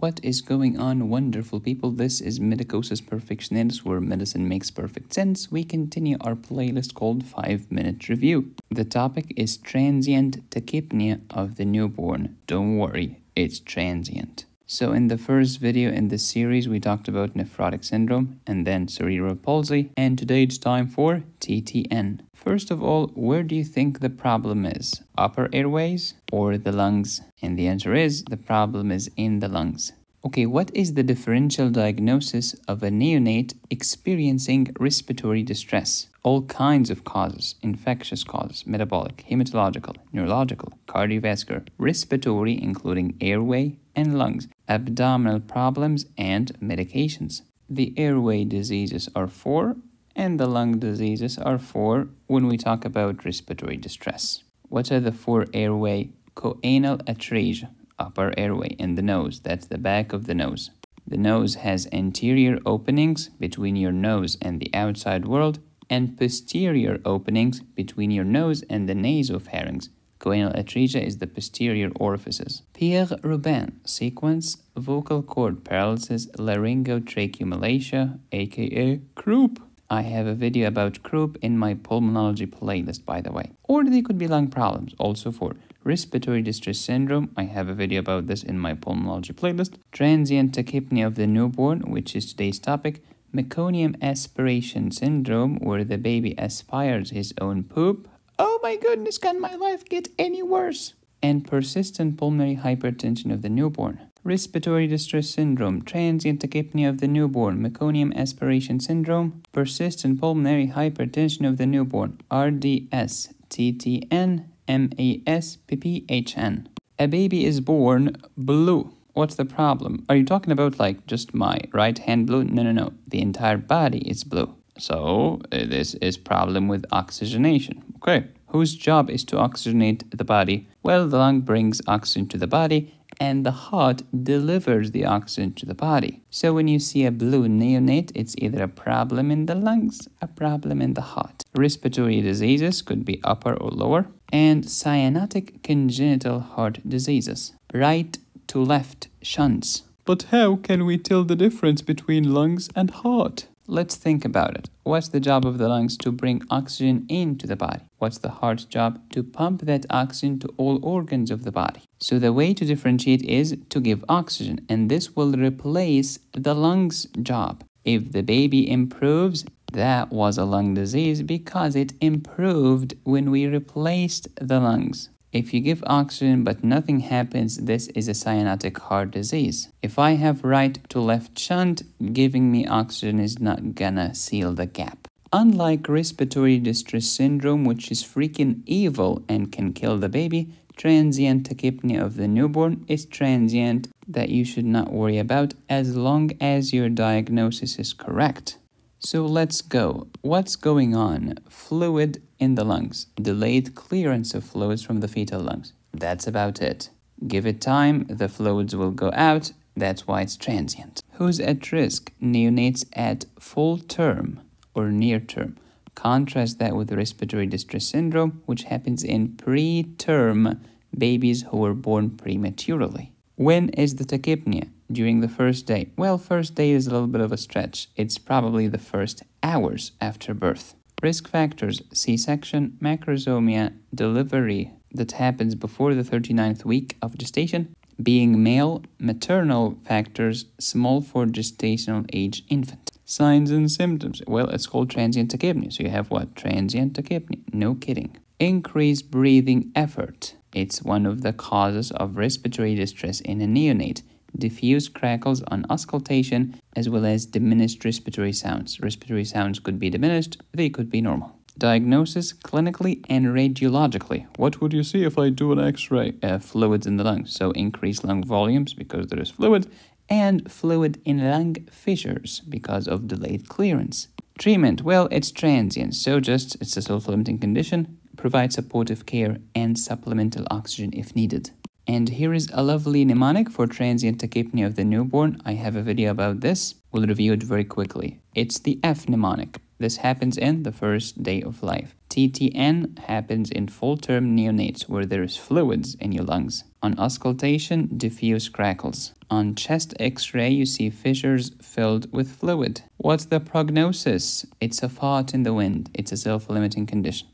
What is going on, wonderful people? This is Medicosis Perfectionis, where medicine makes perfect sense. We continue our playlist called 5 Minute Review. The topic is transient tachypnea of the newborn. Don't worry, it's transient. So in the first video in this series, we talked about nephrotic syndrome and then cerebral palsy, and today it's time for TTN. First of all, where do you think the problem is? Upper airways or the lungs? And the answer is the problem is in the lungs. Okay, what is the differential diagnosis of a neonate experiencing respiratory distress? All kinds of causes infectious causes, metabolic, hematological, neurological, cardiovascular, respiratory, including airway and lungs, abdominal problems, and medications. The airway diseases are four, and the lung diseases are four when we talk about respiratory distress. What are the four airway? Coanal atresia upper airway and the nose. That's the back of the nose. The nose has anterior openings between your nose and the outside world and posterior openings between your nose and the nasopharynx. Choanal atresia is the posterior orifices. Pierre Rubin sequence vocal cord paralysis laryngotracheomalacia, aka croup. I have a video about croup in my pulmonology playlist by the way. Or they could be lung problems also for respiratory distress syndrome. I have a video about this in my pulmonology playlist. Transient tachypnea of the newborn, which is today's topic. Meconium aspiration syndrome, where the baby aspires his own poop. Oh my goodness, can my life get any worse? And persistent pulmonary hypertension of the newborn. Respiratory distress syndrome, transient tachypnea of the newborn, meconium aspiration syndrome, persistent pulmonary hypertension of the newborn, RDS, TTN, M-A-S-P-P-H-N. A baby is born blue. What's the problem? Are you talking about like just my right hand blue? No, no, no. The entire body is blue. So uh, this is problem with oxygenation. Okay. Whose job is to oxygenate the body? Well, the lung brings oxygen to the body and the heart delivers the oxygen to the body. So when you see a blue neonate, it's either a problem in the lungs, a problem in the heart. Respiratory diseases could be upper or lower and cyanotic congenital heart diseases, right to left shunts. But how can we tell the difference between lungs and heart? Let's think about it. What's the job of the lungs to bring oxygen into the body? What's the heart's job to pump that oxygen to all organs of the body? So the way to differentiate is to give oxygen and this will replace the lungs job. If the baby improves, that was a lung disease because it improved when we replaced the lungs. If you give oxygen but nothing happens, this is a cyanotic heart disease. If I have right to left shunt, giving me oxygen is not gonna seal the gap. Unlike respiratory distress syndrome, which is freaking evil and can kill the baby, transient tachypnea of the newborn is transient that you should not worry about as long as your diagnosis is correct. So let's go. What's going on? Fluid in the lungs. Delayed clearance of fluids from the fetal lungs. That's about it. Give it time, the fluids will go out. That's why it's transient. Who's at risk? Neonates at full term or near term. Contrast that with respiratory distress syndrome, which happens in preterm babies who were born prematurely. When is the tachypnea? During the first day. Well, first day is a little bit of a stretch. It's probably the first hours after birth. Risk factors, C-section, macrosomia, delivery that happens before the 39th week of gestation, being male, maternal factors, small for gestational age infant. Signs and symptoms. Well, it's called transient tachypnea. So you have what? Transient tachypnea. No kidding. Increased breathing effort it's one of the causes of respiratory distress in a neonate, diffuse crackles on auscultation, as well as diminished respiratory sounds. Respiratory sounds could be diminished, they could be normal. Diagnosis clinically and radiologically. What would you see if I do an x-ray? Uh, fluids in the lungs, so increased lung volumes because there is fluid, and fluid in lung fissures because of delayed clearance. Treatment, well, it's transient, so just it's a self-limiting condition provide supportive care and supplemental oxygen if needed. And here is a lovely mnemonic for transient tachypnea of the newborn. I have a video about this. We'll review it very quickly. It's the F mnemonic. This happens in the first day of life. TTN happens in full-term neonates where there is fluids in your lungs. On auscultation, diffuse crackles. On chest x-ray, you see fissures filled with fluid. What's the prognosis? It's a fart in the wind. It's a self-limiting condition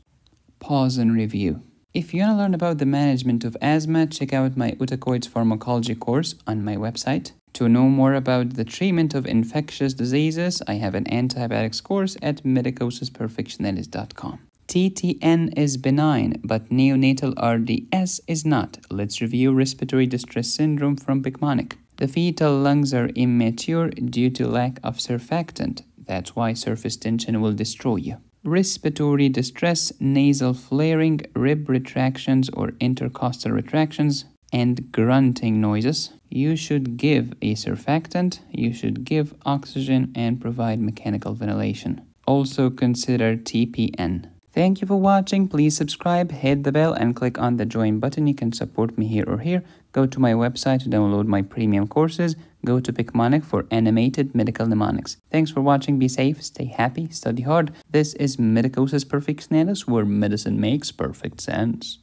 pause and review. If you want to learn about the management of asthma, check out my Utacoids pharmacology course on my website. To know more about the treatment of infectious diseases, I have an antibiotics course at medicosisperfectionalis.com. TTN is benign, but neonatal RDS is not. Let's review respiratory distress syndrome from Picmonic. The fetal lungs are immature due to lack of surfactant. That's why surface tension will destroy you respiratory distress, nasal flaring, rib retractions or intercostal retractions, and grunting noises. You should give a surfactant, you should give oxygen and provide mechanical ventilation. Also consider TPN. Thank you for watching, please subscribe, hit the bell and click on the join button, you can support me here or here. Go to my website to download my premium courses. Go to Picmonic for animated medical mnemonics. Thanks for watching. Be safe, stay happy, study hard. This is Medicosis Perfectionatus, where medicine makes perfect sense.